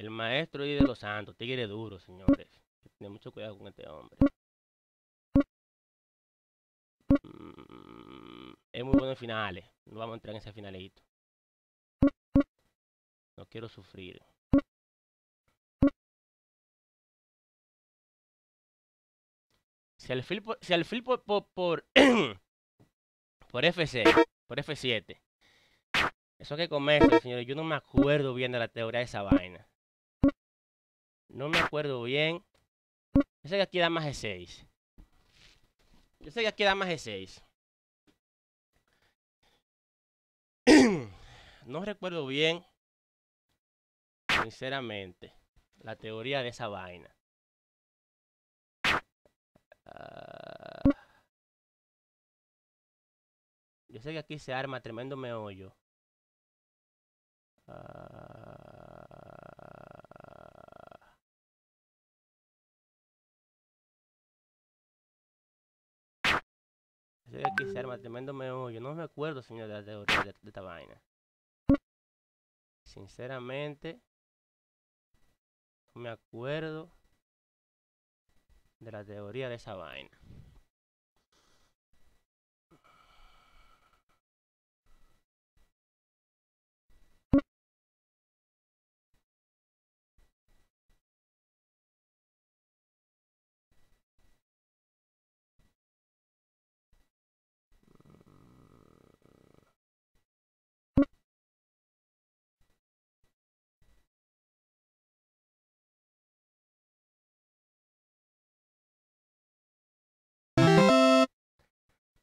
el maestro y de los santos, tigre duro, señores. Tiene mucho cuidado con este hombre. Mm, es muy bueno en finales. No vamos a entrar en ese finalito. No quiero sufrir. Si al fil, si al fil por, por, por, por f por F7, eso que comete, señores, yo no me acuerdo bien de la teoría de esa vaina. No me acuerdo bien. Yo sé que aquí da más de 6. Yo sé que aquí da más de 6. no recuerdo bien, sinceramente, la teoría de esa vaina. Ah, yo sé que aquí se arma tremendo meollo. Ah, Yo No me acuerdo, señor, de la teoría de, de esta vaina. Sinceramente, no me acuerdo de la teoría de esa vaina.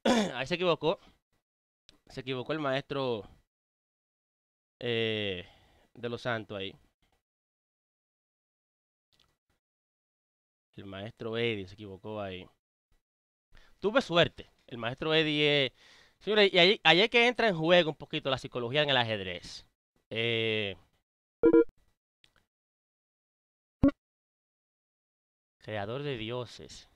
ahí se equivocó. Se equivocó el maestro eh, de los santos ahí. El maestro Eddie se equivocó ahí. Tuve suerte. El maestro Eddie Sí, Señores, y ahí, es que entra en juego un poquito la psicología en el ajedrez. Eh, creador de dioses.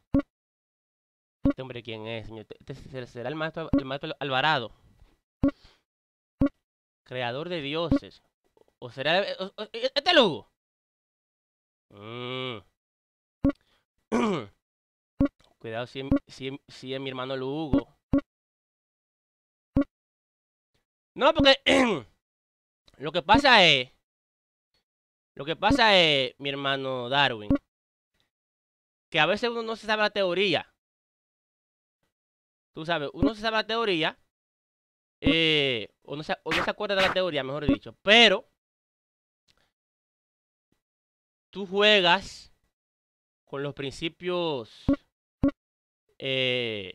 Este hombre, ¿quién es, señor? Este será el maestro, el Alvarado. Creador de dioses. ¿O será e, este Lugo? Mm. Cuidado si, si, si, es mi hermano Lugo. No, porque lo que pasa es... Lo que pasa es, mi hermano Darwin, que a veces uno no se sabe la teoría. Tú sabes, uno se sabe la teoría, eh, o no se, se acuerda de la teoría, mejor dicho, pero tú juegas con los principios eh,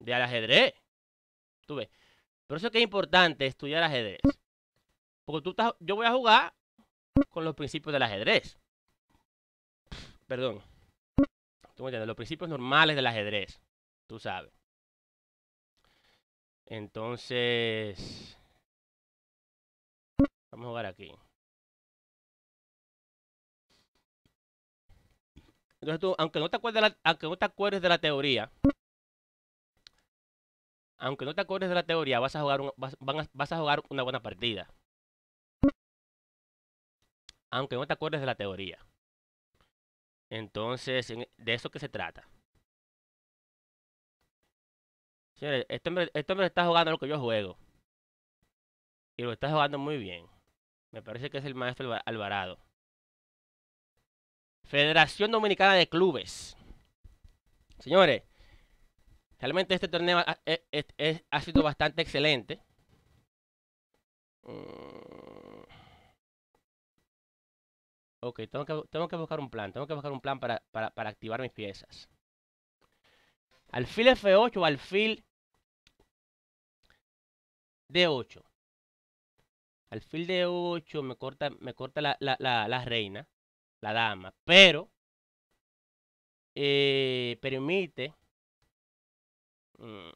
de al ajedrez. Tú ves. Por eso es que es importante estudiar ajedrez. Porque tú estás, yo voy a jugar con los principios del ajedrez. Perdón. Tú me entiendes, los principios normales del ajedrez. Tú sabes. Entonces, vamos a jugar aquí. Entonces tú, aunque no te acuerdes de la, teoría, aunque no te acuerdes de la teoría, vas a jugar, vas a jugar una buena partida. Aunque no te acuerdes de la teoría. Entonces, de eso que se trata. Señores, este, este hombre, está jugando lo que yo juego. Y lo está jugando muy bien. Me parece que es el maestro Alvarado. Federación Dominicana de Clubes. Señores, realmente este torneo ha, e, e, e, sido bastante excelente. Mm. Ok, tengo que, tengo que, buscar un plan. Tengo que buscar un plan para, para, para activar mis piezas. Alfil F8 alfil d 8. Alfil de 8 me corta, me corta la, la, la, la reina, la dama, pero eh, permite... Mm,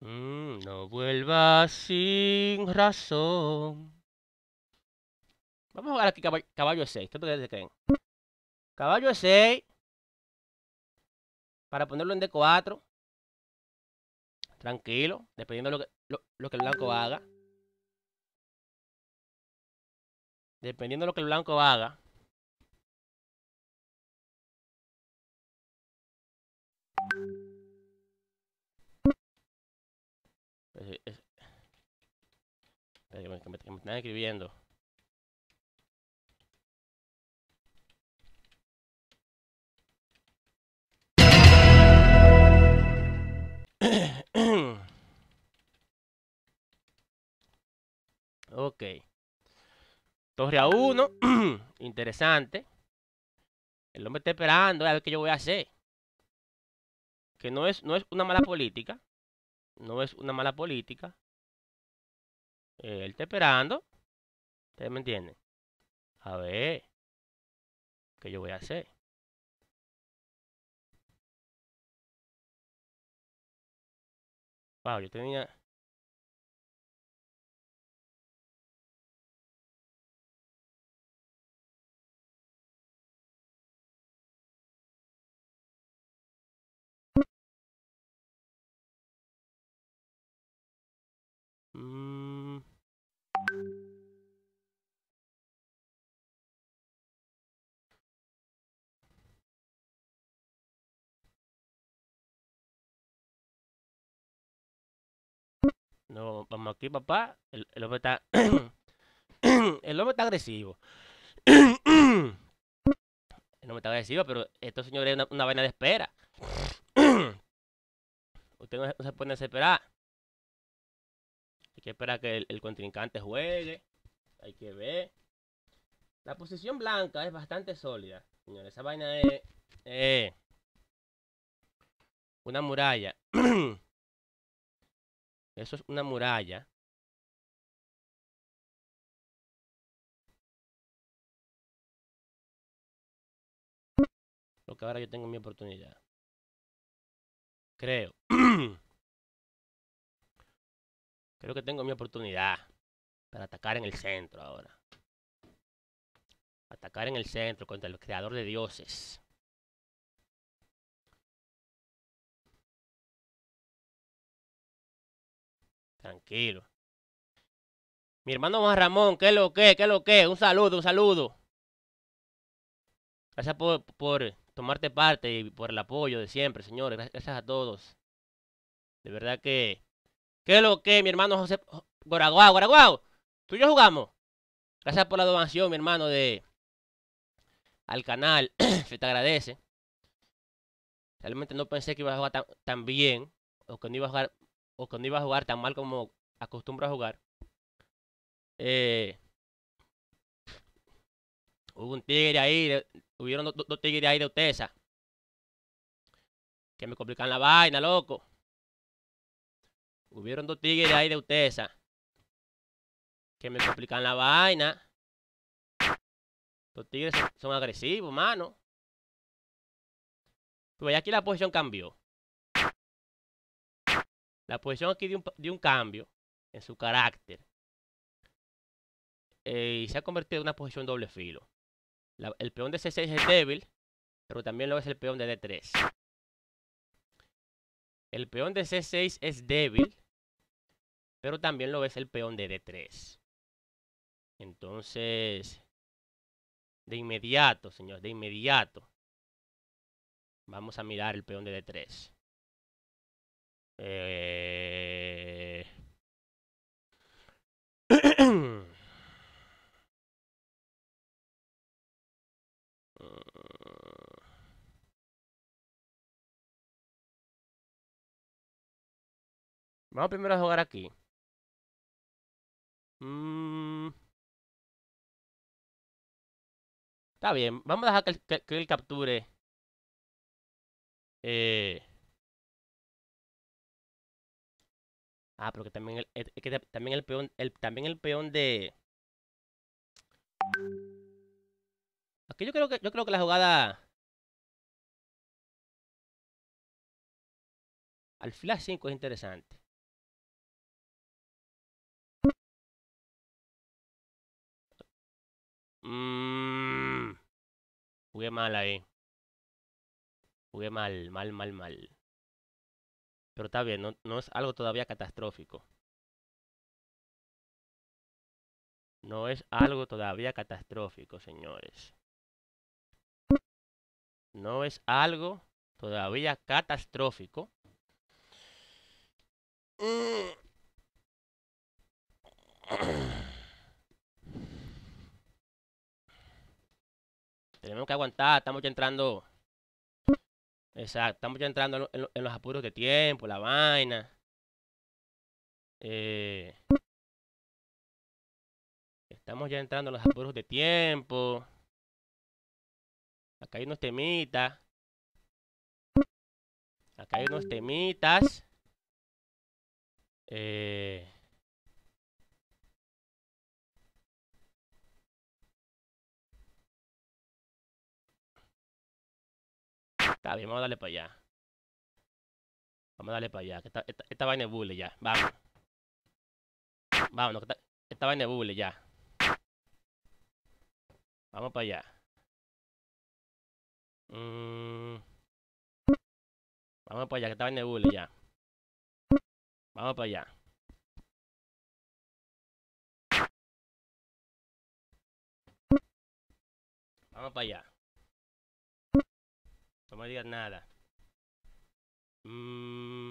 mm, no vuelva sin razón. Vamos a jugar aquí caballo, caballo E6. Caballo E6. Para ponerlo en D4. Tranquilo, dependiendo de lo que, lo, que el blanco haga. Dependiendo de lo que el blanco haga. me están escribiendo. Ok. Torre a uno. Interesante. El hombre está esperando a ver qué yo voy a hacer. Que no es, no es una mala política. No es una mala política. Eh, él está esperando. ¿Ustedes me entienden? A ver. ¿Qué yo voy a hacer? Wow, yo tenía... vamos aquí, papá. El, hombre está. el hombre está agresivo. el hombre está agresivo, pero esto, señores, es una, vaina de espera. Usted no se puede esperar. Hay que esperar que el, contrincante juegue. Hay que ver. La posición blanca es bastante sólida. Señores, esa vaina es. Eh, una muralla. Eso es una muralla. Lo que ahora yo tengo mi oportunidad. Creo. Creo que tengo mi oportunidad para atacar en el centro ahora. Atacar en el centro contra el creador de dioses. Tranquilo. Mi hermano Juan Ramón, ¿qué lo que? ¿Qué es lo que? Un saludo, un saludo. Gracias por, por tomarte parte y por el apoyo de siempre, señores. Gracias a todos. De verdad que. ¿Qué lo que, mi hermano José Guaraguao, Guaraguao. tú y yo jugamos. Gracias por la donación, mi hermano, de al canal. Se te agradece. Realmente no pensé que iba a jugar tan, tan bien. O que no iba a jugar o cuando iba a jugar tan mal como acostumbro a jugar, eh, hubo un tigre ahí, hubieron dos, tigres ahí de Utesa que me complican la vaina, loco. Hubieron dos tigres ahí de Utesa que me complican la vaina. Los tigres son agresivos, mano. ya pues aquí la posición cambió. La posición aquí de un, un cambio en su carácter. y eh, se ha convertido en una posición doble filo. el peón de C6 es débil, pero también lo es el peón de D3. El peón de C6 es débil, pero también lo es el peón de D3. Entonces, de inmediato, señores, de inmediato, vamos a mirar el peón de D3. Eh... Vamos primero a jugar aquí. Mm... Está bien, vamos a dejar que, él capture. Eh... Ah, pero que también el, que también el peón, también el peón de. Aquí yo creo que yo creo que la jugada. Al flash 5 es interesante. Mmm. Jugué mal ahí. Jugué mal, mal, mal, mal. Pero está bien, no, es algo todavía catastrófico. No es algo todavía catastrófico, señores. No es algo todavía catastrófico. Tenemos que aguantar, estamos ya entrando Exacto, estamos ya entrando en, los apuros de tiempo, la vaina. Eh, estamos ya entrando en los apuros de tiempo. Acá hay unos temitas. Acá hay unos temitas. Eh, vamos a darle para allá. Vamos a darle para allá. Que esta, esta, vaina es ya. Vamos. Mm. Vamos. que esta, vaina es ya. Vamos para allá. Vamos para allá, que esta vaina es ya. Vamos para allá. Vamos para allá. No me digas nada. Mmm.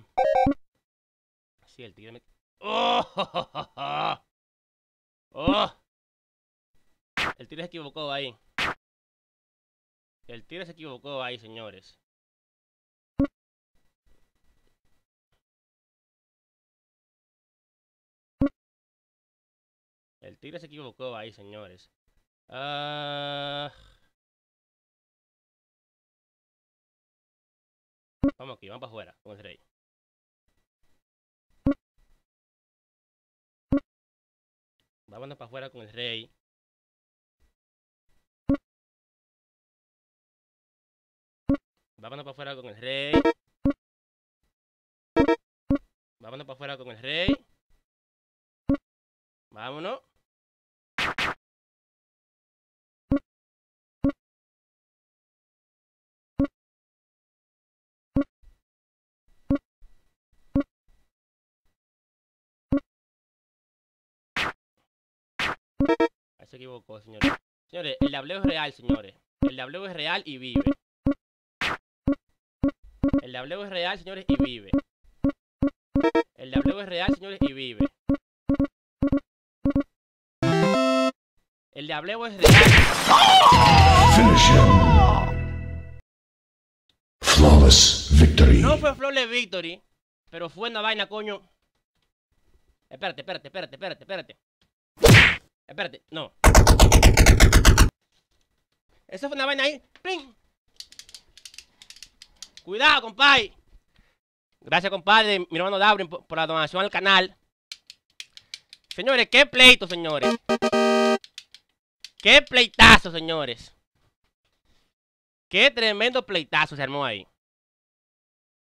Sí, el tigre me... ¡Oh! ¡Oh! El tigre se equivocó ahí. El tigre se equivocó ahí, señores. El tigre se equivocó ahí, señores. Ah... Vamos aquí, vamos para afuera, con el rey. Vámonos para afuera con el rey. Vámonos para afuera con el rey. Vámonos para afuera con el rey. Vámonos. Ah, se equivocó, señores. Señores, el W es real, señores. El Dableo es real y vive. El W es real, señores, y vive. El W es real, señores, y vive. El W es real. Flawless victory. No fue flawless victory, pero fue una vaina, coño. Espérate, espérate, espérate, espérate, espérate. Espérate, no. Eso fue una vaina ahí. Cuidado, compadre. Gracias, compadre, mi hermano Dabrin, por la donación al canal. Señores, qué pleito, señores. Qué pleitazo, señores. Qué tremendo pleitazo se armó ahí.